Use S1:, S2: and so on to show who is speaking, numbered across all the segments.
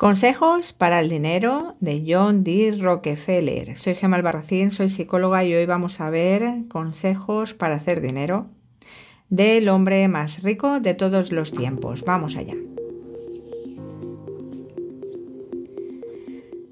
S1: Consejos para el dinero de John D. Rockefeller. Soy Gemma Albarracín, soy psicóloga y hoy vamos a ver consejos para hacer dinero del hombre más rico de todos los tiempos. Vamos allá.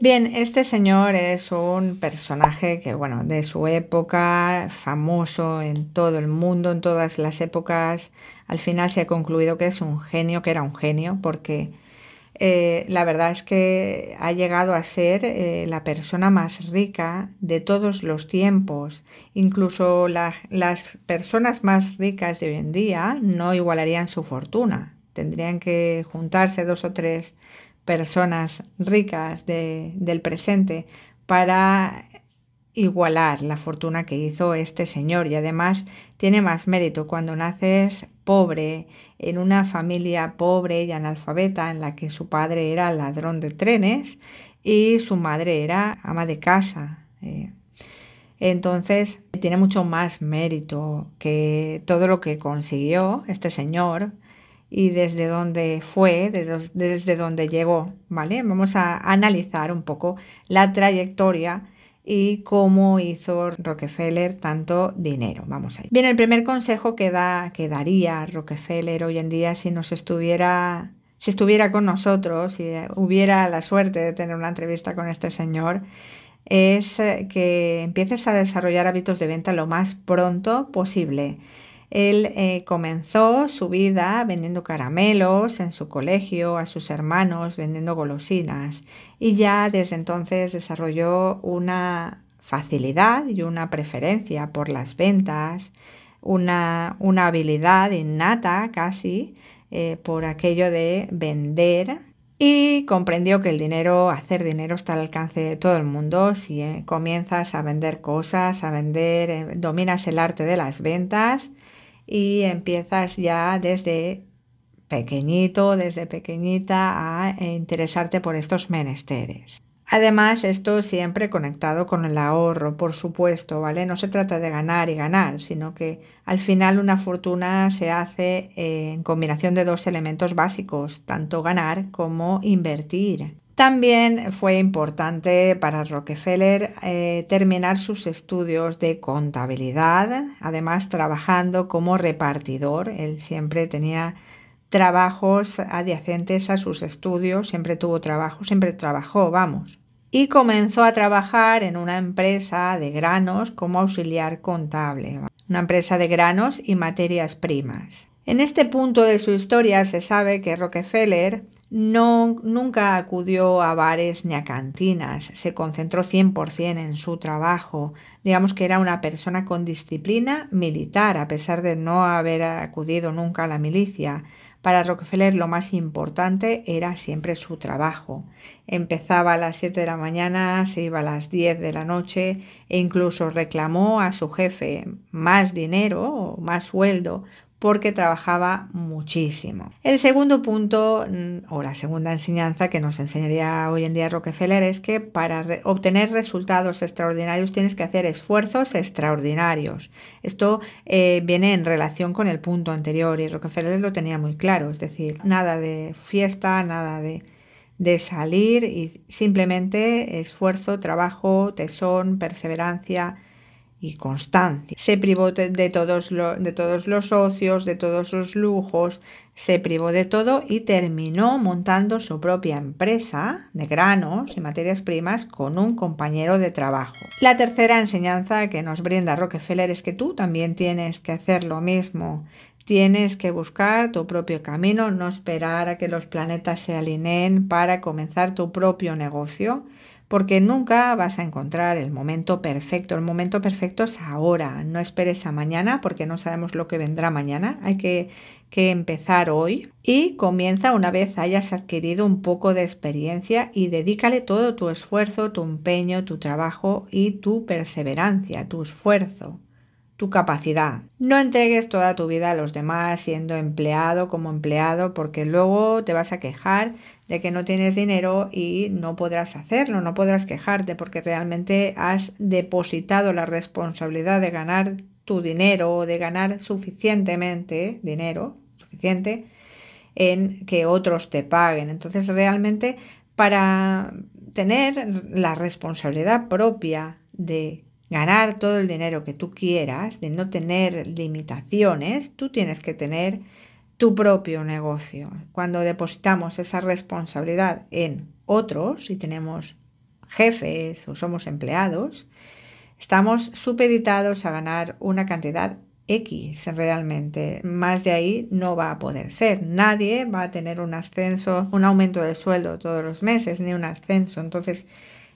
S1: Bien, este señor es un personaje que, bueno, de su época, famoso en todo el mundo, en todas las épocas. Al final se ha concluido que es un genio, que era un genio, porque eh, la verdad es que ha llegado a ser eh, la persona más rica de todos los tiempos. Incluso las personas más ricas de hoy en día no igualarían su fortuna. Tendrían que juntarse dos o tres personas ricas del presente para igualar la fortuna que hizo este señor y además tiene más mérito cuando naces pobre, en una familia pobre y analfabeta en la que su padre era ladrón de trenes y su madre era ama de casa. Eh. Entonces tiene mucho más mérito que todo lo que consiguió este señor y desde dónde fue, desde dónde llegó, ¿vale? Vamos a analizar un poco la trayectoria y cómo hizo Rockefeller tanto dinero. Vamos ahí. Bien, el primer consejo que, da, que daría Rockefeller hoy en día si nos estuviera si estuviera con nosotros, si hubiera la suerte de tener una entrevista con este señor, es eh, que empieces a desarrollar hábitos de venta lo más pronto posible. Él eh, comenzó su vida vendiendo caramelos en su colegio, a sus hermanos, vendiendo golosinas y ya desde entonces desarrolló una facilidad y una preferencia por las ventas, una, habilidad innata casi eh, por aquello de vender y comprendió que el dinero, hacer dinero está al alcance de todo el mundo. Si eh, comienzas a vender cosas, a vender, dominas el arte de las ventas, y empiezas ya desde pequeñito, desde pequeñita a interesarte por estos menesteres. Además, esto siempre conectado con el ahorro, por supuesto, ¿vale? No se trata de ganar y ganar, sino que al final una fortuna se hace en combinación de dos elementos básicos, tanto ganar como invertir. También fue importante para Rockefeller eh, terminar sus estudios de contabilidad, además trabajando como repartidor. Él siempre tenía trabajos adyacentes a sus estudios, siempre tuvo trabajo, siempre trabajó, vamos. Y comenzó a trabajar en una empresa de granos como auxiliar contable, una empresa de granos y materias primas. En este punto de su historia se sabe que Rockefeller no, nunca acudió a bares ni a cantinas, se concentró 100% en su trabajo. Digamos que era una persona con disciplina militar, a pesar de no haber acudido nunca a la milicia. Para Rockefeller lo más importante era siempre su trabajo. Empezaba a las 7 de la mañana, se iba a las 10 de la noche e incluso reclamó a su jefe más dinero o más sueldo porque trabajaba muchísimo. El segundo punto mm, o la segunda enseñanza que nos enseñaría hoy en día Rockefeller es que para obtener resultados extraordinarios tienes que hacer esfuerzos extraordinarios. Esto eh, viene en relación con el punto anterior y Rockefeller lo tenía muy claro, es decir, nada de fiesta, nada de de salir y simplemente esfuerzo, trabajo, tesón, perseverancia, y constancia. Se privó de todos, los socios, de todos los lujos, se privó de todo y terminó montando su propia empresa de granos y materias primas con un compañero de trabajo. La tercera enseñanza que nos brinda Rockefeller es que tú también tienes que hacer lo mismo. Tienes que buscar tu propio camino, no esperar a que los planetas se alineen para comenzar tu propio negocio porque nunca vas a encontrar el momento perfecto. El momento perfecto es ahora, no esperes a mañana porque no sabemos lo que vendrá mañana, hay que, empezar hoy y comienza una vez hayas adquirido un poco de experiencia y dedícale todo tu esfuerzo, tu empeño, tu trabajo y tu perseverancia, tu esfuerzo tu capacidad. No entregues toda tu vida a los demás siendo empleado como empleado porque luego te vas a quejar de que no tienes dinero y no podrás hacerlo, no podrás quejarte porque realmente has depositado la responsabilidad de ganar tu dinero o de ganar suficientemente dinero, suficiente, en que otros te paguen. Entonces realmente para tener la responsabilidad propia de ganar todo el dinero que tú quieras, de no tener limitaciones, tú tienes que tener tu propio negocio. Cuando depositamos esa responsabilidad en otros, si tenemos jefes o somos empleados, estamos supeditados a ganar una cantidad X realmente. Más de ahí no va a poder ser. Nadie va a tener un ascenso, un aumento de sueldo todos los meses, ni un ascenso. Entonces,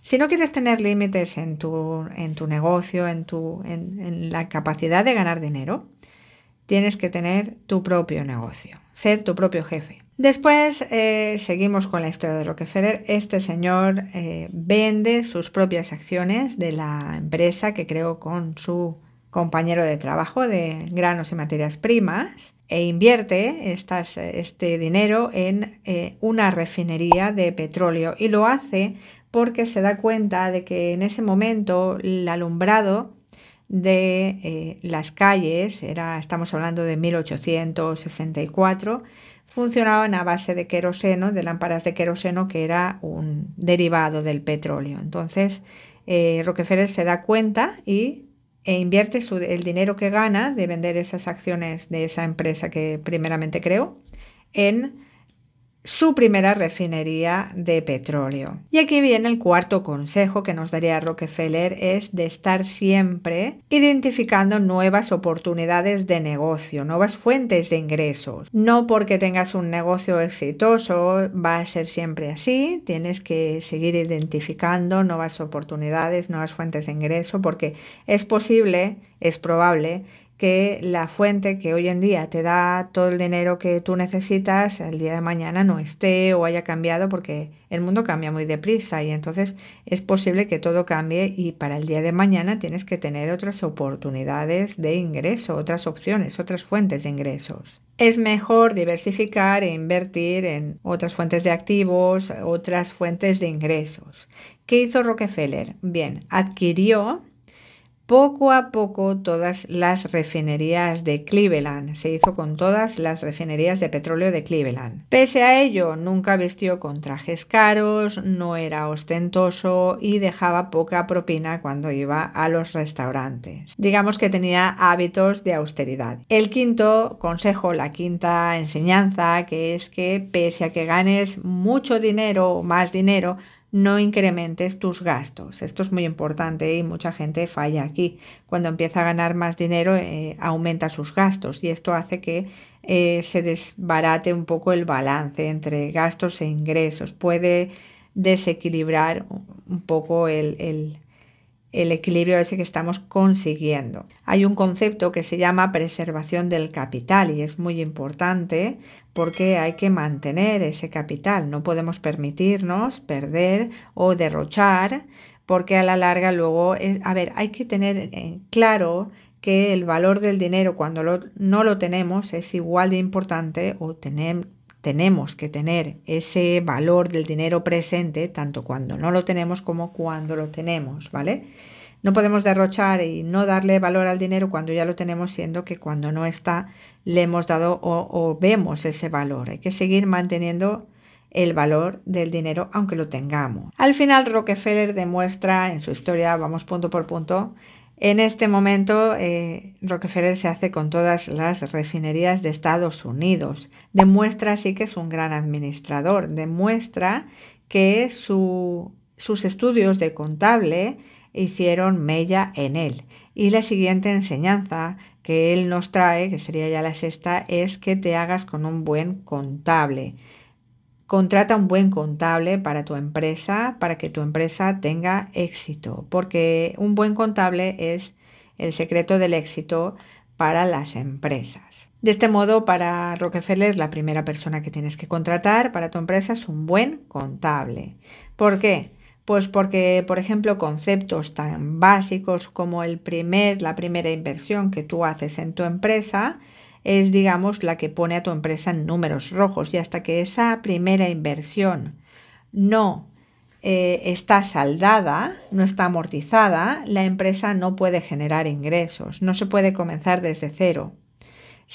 S1: si no quieres tener límites en tu, negocio, en, en, la capacidad de ganar dinero, tienes que tener tu propio negocio, ser tu propio jefe. Después eh, seguimos con la historia de Rockefeller. Este señor eh, vende sus propias acciones de la empresa que creó con su compañero de trabajo de granos y materias primas e invierte este dinero en eh, una refinería de petróleo y lo hace porque se da cuenta de que en ese momento el alumbrado de eh, las calles, era, estamos hablando de 1864, funcionaban a base de queroseno, de lámparas de queroseno, que era un derivado del petróleo. Entonces, eh, Rockefeller se da cuenta y, e invierte el dinero que gana de vender esas acciones de esa empresa que primeramente creó en su primera refinería de petróleo. Y aquí viene el cuarto consejo que nos daría Rockefeller es de estar siempre identificando nuevas oportunidades de negocio, nuevas fuentes de ingresos. No porque tengas un negocio exitoso va a ser siempre así, tienes que seguir identificando nuevas oportunidades, nuevas fuentes de ingreso porque es posible, es probable que la fuente que hoy en día te da todo el dinero que tú necesitas el día de mañana no esté o haya cambiado porque el mundo cambia muy deprisa y entonces es posible que todo cambie y para el día de mañana tienes que tener otras oportunidades de ingreso, otras opciones, otras fuentes de ingresos. Es mejor diversificar e invertir en otras fuentes de activos, otras fuentes de ingresos. ¿Qué hizo Rockefeller? Bien, adquirió poco a poco todas las refinerías de Cleveland, se hizo con todas las refinerías de petróleo de Cleveland. Pese a ello, nunca vestió con trajes caros, no era ostentoso y dejaba poca propina cuando iba a los restaurantes. Digamos que tenía hábitos de austeridad. El quinto consejo, la quinta enseñanza, que es que pese a que ganes mucho dinero o más dinero, no incrementes tus gastos. Esto es muy importante y mucha gente falla aquí. Cuando empieza a ganar más dinero, eh, aumenta sus gastos y esto hace que eh, se desbarate un poco el balance entre gastos e ingresos. Puede desequilibrar un poco el, el, el equilibrio ese que estamos consiguiendo. Hay un concepto que se llama preservación del capital y es muy importante porque hay que mantener ese capital, no podemos permitirnos perder o derrochar porque a la larga luego, es, a ver, hay que tener claro que el valor del dinero cuando no lo tenemos es igual de importante o tenemos que tener ese valor del dinero presente tanto cuando no lo tenemos como cuando lo tenemos, ¿vale? No podemos derrochar y no darle valor al dinero cuando ya lo tenemos, siendo que cuando no está le hemos dado o, vemos ese valor. Hay que seguir manteniendo el valor del dinero aunque lo tengamos. Al final Rockefeller demuestra en su historia, vamos punto por punto, en este momento eh, Rockefeller se hace con todas las refinerías de Estados Unidos. Demuestra así que es un gran administrador, demuestra que sus estudios de contable hicieron mella en él. Y la siguiente enseñanza que él nos trae, que sería ya la sexta, es que te hagas con un buen contable. Contrata un buen contable para tu empresa, para que tu empresa tenga éxito, porque un buen contable es el secreto del éxito para las empresas. De este modo, para Rockefeller, la primera persona que tienes que contratar para tu empresa es un buen contable. ¿Por qué? Pues porque, por ejemplo, conceptos tan básicos como el la primera inversión que tú haces en tu empresa es, digamos, la que pone a tu empresa en números rojos y hasta que esa primera inversión no eh, está saldada, no está amortizada, la empresa no puede generar ingresos, no se puede comenzar desde cero.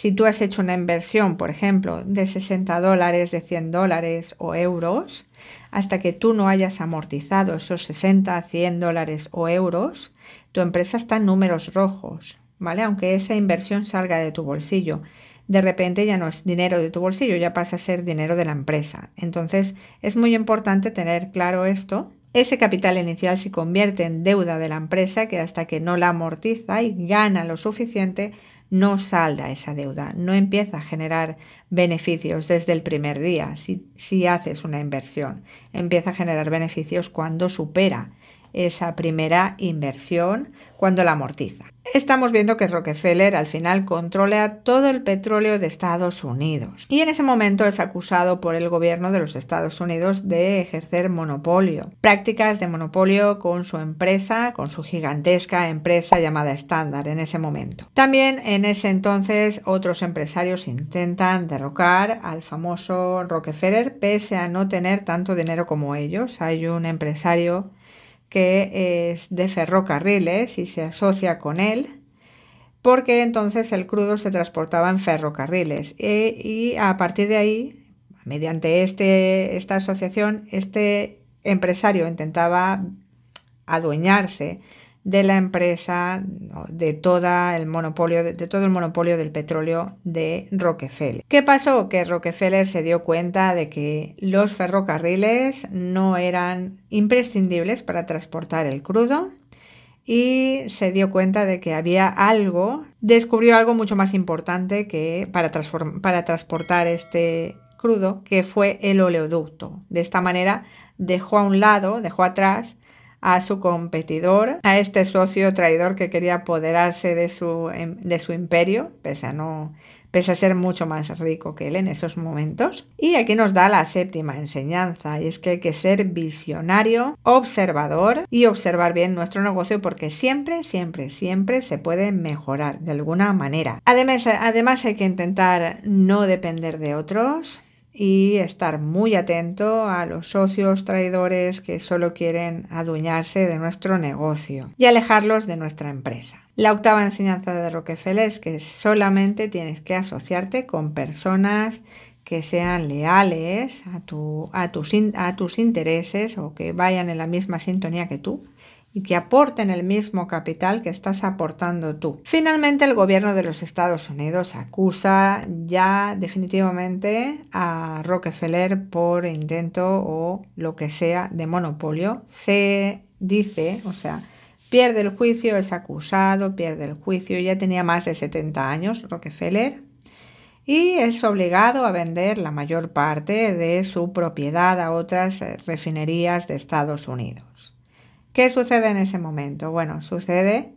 S1: Si tú has hecho una inversión, por ejemplo, de 60 dólares, de 100 dólares o euros, hasta que tú no hayas amortizado esos 60, 100 dólares o euros, tu empresa está en números rojos, ¿vale? Aunque esa inversión salga de tu bolsillo. De repente ya no es dinero de tu bolsillo, ya pasa a ser dinero de la empresa. Entonces es muy importante tener claro esto ese capital inicial se convierte en deuda de la empresa que hasta que no la amortiza y gana lo suficiente no salda esa deuda, no empieza a generar beneficios desde el primer día si, haces una inversión, empieza a generar beneficios cuando supera esa primera inversión cuando la amortiza. Estamos viendo que Rockefeller al final controla todo el petróleo de Estados Unidos y en ese momento es acusado por el gobierno de los Estados Unidos de ejercer monopolio, prácticas de monopolio con su empresa, con su gigantesca empresa llamada Standard en ese momento. También en ese entonces otros empresarios intentan derrocar al famoso Rockefeller pese a no tener tanto dinero como ellos. Hay un empresario que es de ferrocarriles y se asocia con él, porque entonces el crudo se transportaba en ferrocarriles e, y a partir de ahí, mediante este, esta asociación, este empresario intentaba adueñarse de la empresa, de, toda el monopolio, de, todo el monopolio del petróleo de Rockefeller. ¿Qué pasó? Que Rockefeller se dio cuenta de que los ferrocarriles no eran imprescindibles para transportar el crudo y se dio cuenta de que había algo, descubrió algo mucho más importante que para, para transportar este crudo, que fue el oleoducto. De esta manera dejó a un lado, dejó atrás a su competidor, a este socio traidor que quería apoderarse de su, em, de su imperio, pese a no pese a ser mucho más rico que él en esos momentos. Y aquí nos da la séptima enseñanza, y es que hay que ser visionario, observador y observar bien nuestro negocio porque siempre, siempre, siempre se puede mejorar de alguna manera. Además, además hay que intentar no depender de otros, y estar muy atento a los socios traidores que solo quieren adueñarse de nuestro negocio y alejarlos de nuestra empresa. La octava enseñanza de Rockefeller es que solamente tienes que asociarte con personas que sean leales a, a, tus, a tus intereses o que vayan en la misma sintonía que tú y que aporten el mismo capital que estás aportando tú. Finalmente, el gobierno de los Estados Unidos acusa ya definitivamente a Rockefeller por intento o lo que sea de monopolio. Se dice, o sea, pierde el juicio, es acusado, pierde el juicio, ya tenía más de 70 años Rockefeller y es obligado a vender la mayor parte de su propiedad a otras refinerías de Estados Unidos. ¿Qué sucede en ese momento? Bueno, sucede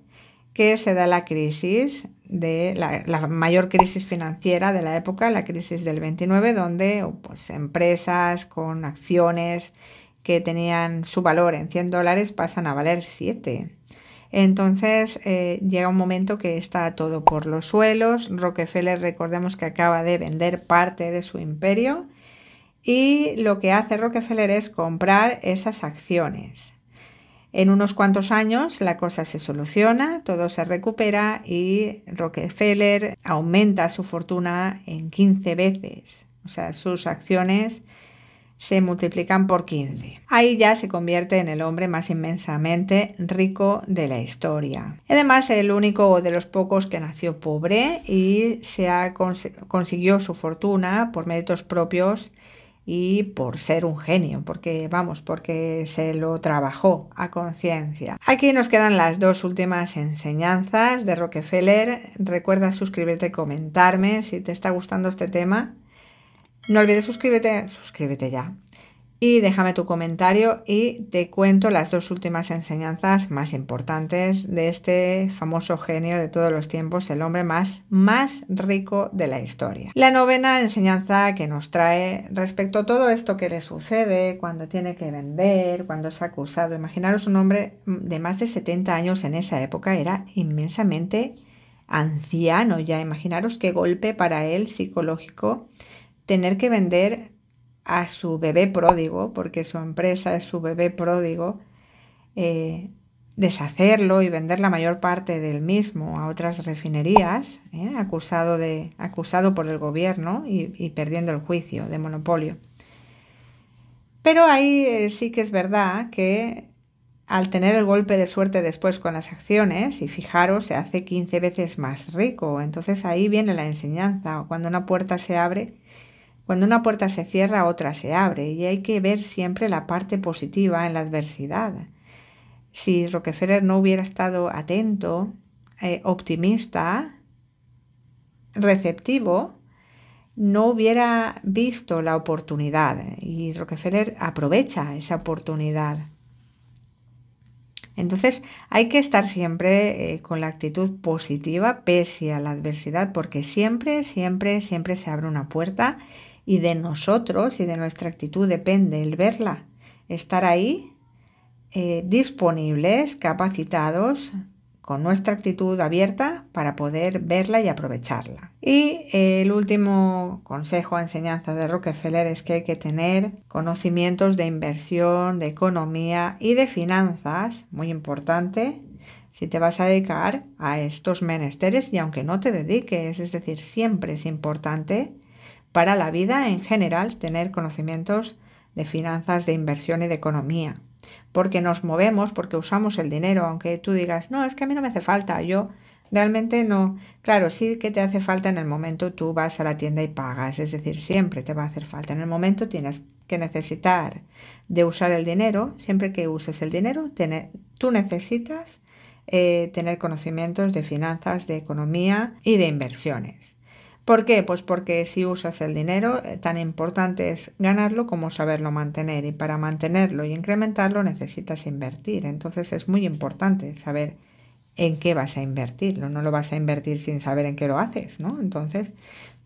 S1: que se da la crisis, de la, mayor crisis financiera de la época, la crisis del 29, donde pues, empresas con acciones que tenían su valor en 100 dólares pasan a valer 7. Entonces eh, llega un momento que está todo por los suelos. Rockefeller, recordemos que acaba de vender parte de su imperio y lo que hace Rockefeller es comprar esas acciones. En unos cuantos años la cosa se soluciona, todo se recupera y Rockefeller aumenta su fortuna en 15 veces. O sea, sus acciones se multiplican por 15. Ahí ya se convierte en el hombre más inmensamente rico de la historia. Además, el único de los pocos que nació pobre y se ha consiguió su fortuna por méritos propios y por ser un genio, porque vamos, porque se lo trabajó a conciencia. Aquí nos quedan las dos últimas enseñanzas de Rockefeller. Recuerda suscribirte, comentarme si te está gustando este tema. No olvides suscríbete, suscríbete ya y déjame tu comentario y te cuento las dos últimas enseñanzas más importantes de este famoso genio de todos los tiempos, el hombre más, más rico de la historia. La novena enseñanza que nos trae respecto a todo esto que le sucede cuando tiene que vender, cuando es acusado. Imaginaros un hombre de más de 70 años en esa época, era inmensamente anciano ya. Imaginaros qué golpe para él psicológico tener que vender a su bebé pródigo, porque su empresa es su bebé pródigo, eh, deshacerlo y vender la mayor parte del mismo a otras refinerías, ¿eh? acusado, de, acusado por el gobierno y, perdiendo el juicio de monopolio. Pero ahí eh, sí que es verdad que al tener el golpe de suerte después con las acciones, y fijaros, se hace 15 veces más rico. Entonces ahí viene la enseñanza. Cuando una puerta se abre, cuando una puerta se cierra, otra se abre y hay que ver siempre la parte positiva en la adversidad. Si Rockefeller no hubiera estado atento, eh, optimista, receptivo, no hubiera visto la oportunidad y Rockefeller aprovecha esa oportunidad. Entonces hay que estar siempre eh, con la actitud positiva pese a la adversidad porque siempre, siempre, siempre se abre una puerta y de nosotros y de nuestra actitud depende el verla, estar ahí eh, disponibles, capacitados, con nuestra actitud abierta para poder verla y aprovecharla. Y el último consejo, o enseñanza de Rockefeller es que hay que tener conocimientos de inversión, de economía y de finanzas, muy importante, si te vas a dedicar a estos menesteres y aunque no te dediques, es decir, siempre es importante para la vida en general tener conocimientos de finanzas, de inversión y de economía. Porque nos movemos, porque usamos el dinero, aunque tú digas, no, es que a mí no me hace falta, yo realmente no. Claro, sí que te hace falta en el momento, tú vas a la tienda y pagas, es decir, siempre te va a hacer falta. En el momento tienes que necesitar de usar el dinero, siempre que uses el dinero, tú necesitas eh, tener conocimientos de finanzas, de economía y de inversiones. ¿Por qué? Pues porque si usas el dinero, eh, tan importante es ganarlo como saberlo mantener. Y para mantenerlo y incrementarlo necesitas invertir. Entonces es muy importante saber en qué vas a invertirlo. No lo vas a invertir sin saber en qué lo haces, ¿no? Entonces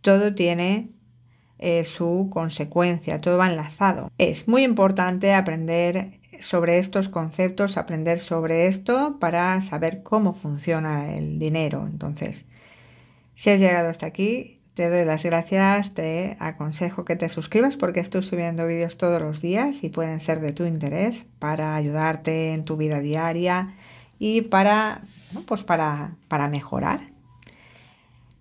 S1: todo tiene eh, su consecuencia, todo va enlazado. Es muy importante aprender sobre estos conceptos, aprender sobre esto para saber cómo funciona el dinero. Entonces, si has llegado hasta aquí, te doy las gracias, te aconsejo que te suscribas porque estoy subiendo vídeos todos los días y pueden ser de tu interés para ayudarte en tu vida diaria y para, pues para, para mejorar.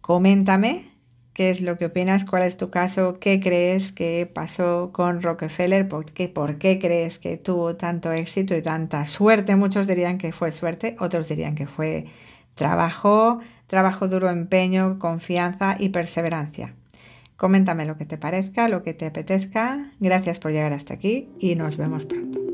S1: Coméntame qué es lo que opinas, cuál es tu caso, qué crees que pasó con Rockefeller, por qué, por qué crees que tuvo tanto éxito y tanta suerte. Muchos dirían que fue suerte, otros dirían que fue Trabajo, trabajo duro, empeño, confianza y perseverancia. Coméntame lo que te parezca, lo que te apetezca. Gracias por llegar hasta aquí y nos vemos pronto.